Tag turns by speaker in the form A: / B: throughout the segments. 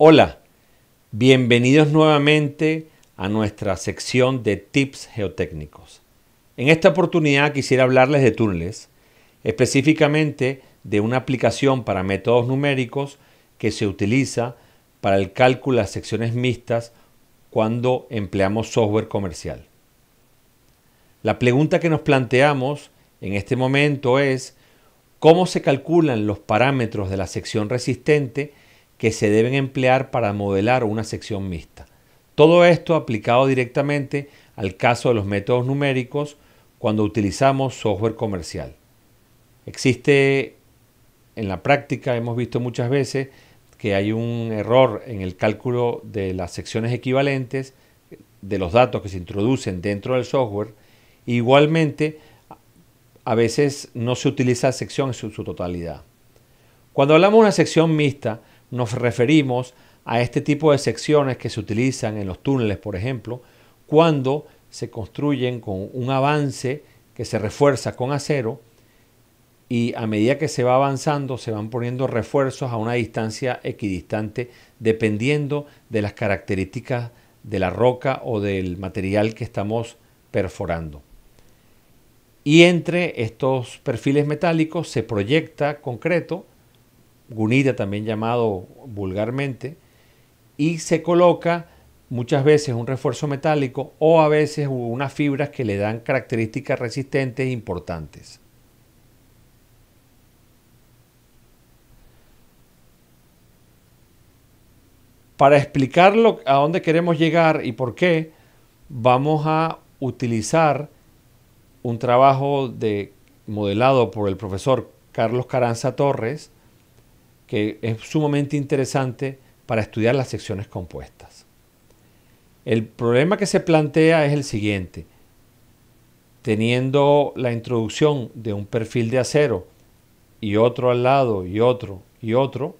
A: Hola, bienvenidos nuevamente a nuestra sección de tips geotécnicos. En esta oportunidad quisiera hablarles de túneles, específicamente de una aplicación para métodos numéricos que se utiliza para el cálculo de secciones mixtas cuando empleamos software comercial. La pregunta que nos planteamos en este momento es cómo se calculan los parámetros de la sección resistente que se deben emplear para modelar una sección mixta. Todo esto aplicado directamente al caso de los métodos numéricos cuando utilizamos software comercial. Existe en la práctica, hemos visto muchas veces que hay un error en el cálculo de las secciones equivalentes de los datos que se introducen dentro del software. Igualmente, a veces no se utiliza la sección en su totalidad. Cuando hablamos de una sección mixta, nos referimos a este tipo de secciones que se utilizan en los túneles, por ejemplo, cuando se construyen con un avance que se refuerza con acero y a medida que se va avanzando se van poniendo refuerzos a una distancia equidistante dependiendo de las características de la roca o del material que estamos perforando. Y entre estos perfiles metálicos se proyecta concreto gunita también llamado vulgarmente, y se coloca muchas veces un refuerzo metálico o a veces unas fibras que le dan características resistentes e importantes. Para explicar a dónde queremos llegar y por qué, vamos a utilizar un trabajo de, modelado por el profesor Carlos Caranza Torres, que es sumamente interesante para estudiar las secciones compuestas. El problema que se plantea es el siguiente. Teniendo la introducción de un perfil de acero y otro al lado y otro y otro,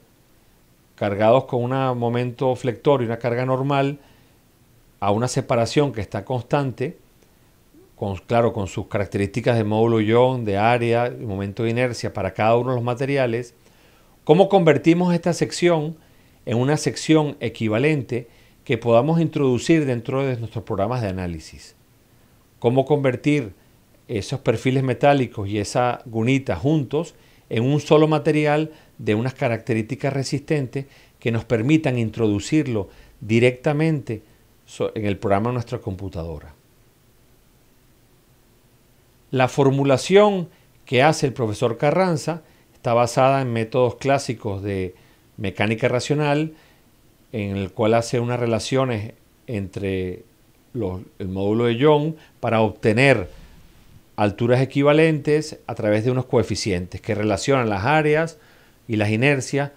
A: cargados con un momento flector y una carga normal, a una separación que está constante, con, claro, con sus características de módulo ion, de área, momento de inercia para cada uno de los materiales, ¿Cómo convertimos esta sección en una sección equivalente que podamos introducir dentro de nuestros programas de análisis? ¿Cómo convertir esos perfiles metálicos y esa gunita juntos en un solo material de unas características resistentes que nos permitan introducirlo directamente en el programa de nuestra computadora? La formulación que hace el profesor Carranza Está basada en métodos clásicos de mecánica racional, en el cual hace unas relaciones entre el módulo de Young para obtener alturas equivalentes a través de unos coeficientes que relacionan las áreas y las inercias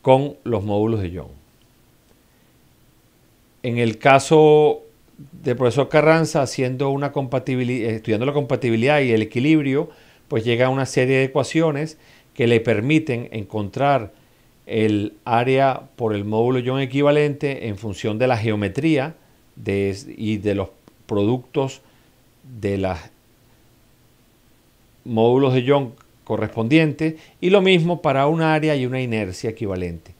A: con los módulos de Young. En el caso del profesor Carranza, haciendo una compatibilidad, estudiando la compatibilidad y el equilibrio, pues llega a una serie de ecuaciones que le permiten encontrar el área por el módulo Young equivalente en función de la geometría y de los productos de los módulos de Young correspondientes y lo mismo para un área y una inercia equivalente.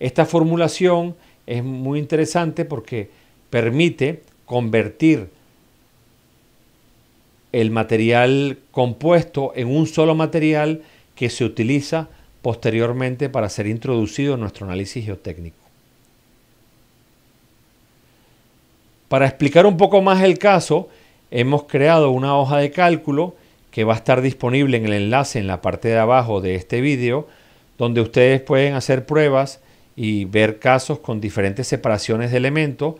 A: Esta formulación es muy interesante porque permite convertir el material compuesto en un solo material que se utiliza posteriormente para ser introducido en nuestro análisis geotécnico. Para explicar un poco más el caso, hemos creado una hoja de cálculo que va a estar disponible en el enlace en la parte de abajo de este vídeo, donde ustedes pueden hacer pruebas y ver casos con diferentes separaciones de elementos,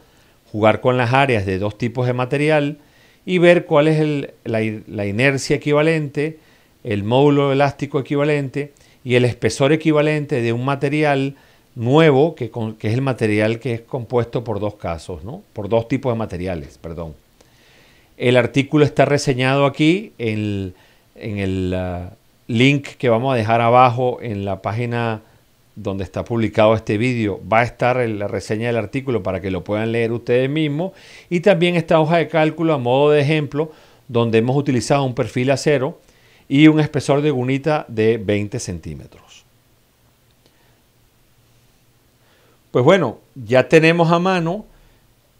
A: jugar con las áreas de dos tipos de material y ver cuál es la inercia equivalente, el módulo elástico equivalente y el espesor equivalente de un material nuevo, que, es el material que es compuesto por dos casos, ¿no? por dos tipos de materiales, perdón. El artículo está reseñado aquí en el, ah, link que vamos a dejar abajo en la página donde está publicado este vídeo. Va a estar en la reseña del artículo para que lo puedan leer ustedes mismos. Y también esta hoja de cálculo a modo de ejemplo, donde hemos utilizado un perfil acero, y un espesor de gunita de 20 centímetros. Pues bueno, ya tenemos a mano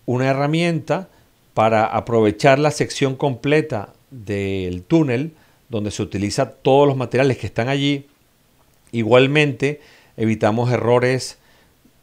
A: una herramienta para aprovechar la sección completa del túnel donde se utilizan todos los materiales que están allí. Igualmente evitamos errores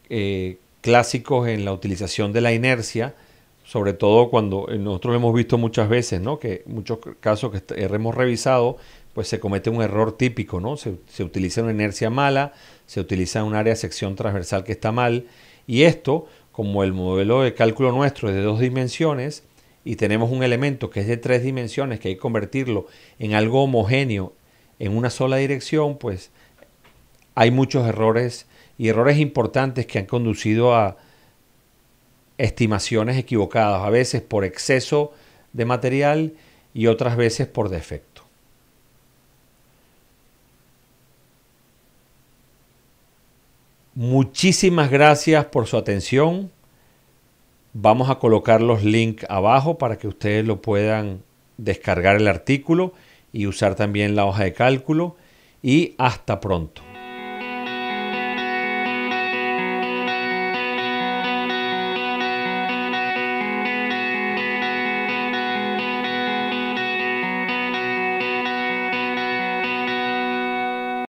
A: eh, clásicos en la utilización de la inercia sobre todo cuando eh, nosotros lo hemos visto muchas veces, ¿no? Que muchos casos que eh, hemos revisado, pues se comete un error típico, ¿no? Se, utiliza una inercia mala, se utiliza un área sección transversal que está mal, y esto, como el modelo de cálculo nuestro es de dos dimensiones, y tenemos un elemento que es de tres dimensiones, que hay que convertirlo en algo homogéneo en una sola dirección, pues hay muchos errores y errores importantes que han conducido a, estimaciones equivocadas, a veces por exceso de material y otras veces por defecto. Muchísimas gracias por su atención. Vamos a colocar los links abajo para que ustedes lo puedan descargar el artículo y usar también la hoja de cálculo. Y hasta pronto.